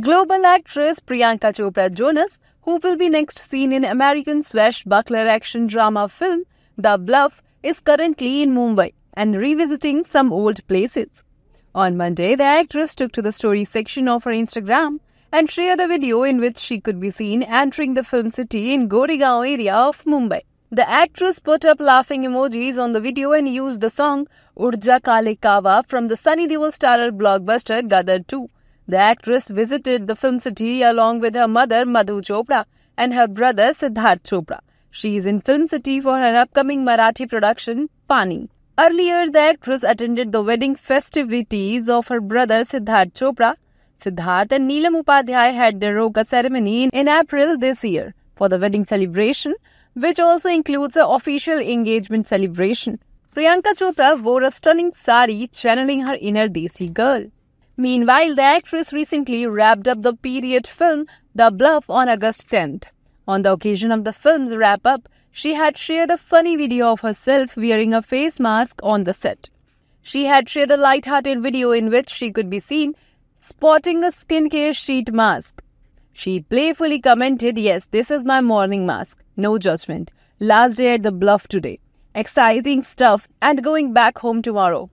Global actress Priyanka Chopra Jonas, who will be next seen in American swashbuckler action drama film The Bluff, is currently in Mumbai and revisiting some old places. On Monday, the actress took to the story section of her Instagram and shared a video in which she could be seen entering the film city in Goregaon area of Mumbai. The actress put up laughing emojis on the video and used the song Urja Kale from the Sunny Deol starrer blockbuster Gadar 2. The actress visited the film city along with her mother Madhu Chopra and her brother Siddharth Chopra. She is in Film City for her upcoming Marathi production Pani. Earlier, the actress attended the wedding festivities of her brother Siddharth Chopra. Siddharth and Neelam Upadhyay had their Roka ceremony in April this year for the wedding celebration, which also includes an official engagement celebration. Priyanka Chopra wore a stunning sari, channeling her inner Desi girl. Meanwhile, the actress recently wrapped up the period film The Bluff on August 10th. On the occasion of the film's wrap up, she had shared a funny video of herself wearing a face mask on the set. She had shared a light-hearted video in which she could be seen sporting a skincare sheet mask. She playfully commented, Yes, this is my morning mask. No judgment. Last day at the bluff today. Exciting stuff and going back home tomorrow.